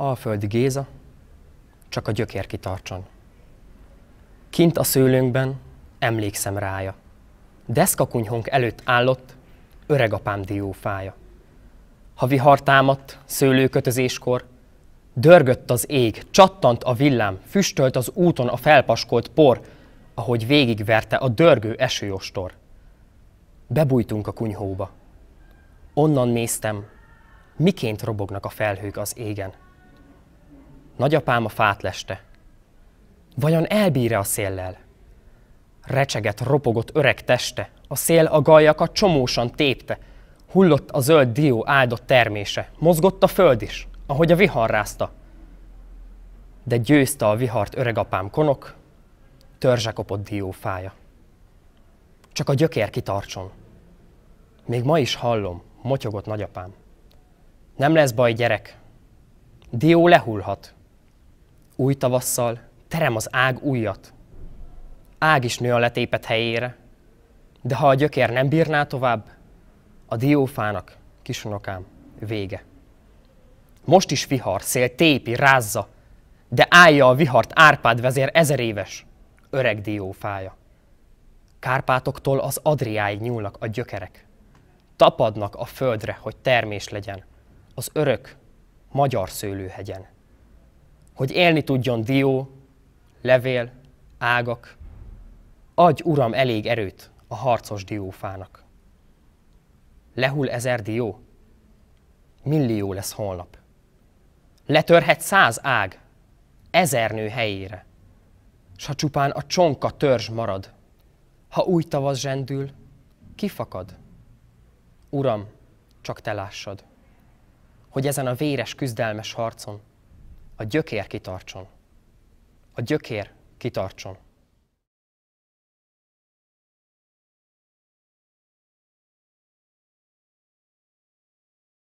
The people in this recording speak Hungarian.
Alföldi Géza, csak a gyökér kitartson. Kint a szőlőnkben emlékszem rája. Deszkakunyhónk előtt állott öregapám diófája. Ha vihar támadt szőlőkötözéskor, dörgött az ég, csattant a villám, füstölt az úton a felpaskolt por, ahogy végigverte a dörgő esőostor. Bebújtunk a kunyhóba. Onnan néztem, miként robognak a felhők az égen. Nagyapám a fát leste. Vajon elbír a széllel? Recseget, ropogott öreg teste, a szél a galjakat csomósan tépte, hullott a zöld dió áldott termése, mozgott a föld is, ahogy a vihar rázta. De győzte a vihart öregapám konok, törzse kopott fája. Csak a gyökér kitartson. Még ma is hallom, motyogott nagyapám. Nem lesz baj, gyerek. Dió lehullhat. Új tavasszal terem az ág újat. Ág is nő a letépet helyére, de ha a gyökér nem bírná tovább, a diófának, kisunokám, vége. Most is vihar, szél tépi, rázza, de állja a vihart Árpád vezér ezer éves, öreg diófája. Kárpátoktól az Adriáig nyúlnak a gyökerek. Tapadnak a földre, hogy termés legyen, az örök magyar szőlőhegyen hogy élni tudjon dió, levél, ágak. Adj, Uram, elég erőt a harcos diófának. Lehull ezer dió, millió lesz holnap. Letörhet száz ág, ezer nő helyére. S ha csupán a csonka törzs marad, ha új tavasz zsendül, kifakad. Uram, csak te lássad, hogy ezen a véres, küzdelmes harcon a gyökér kitartson. A gyökér kitartson.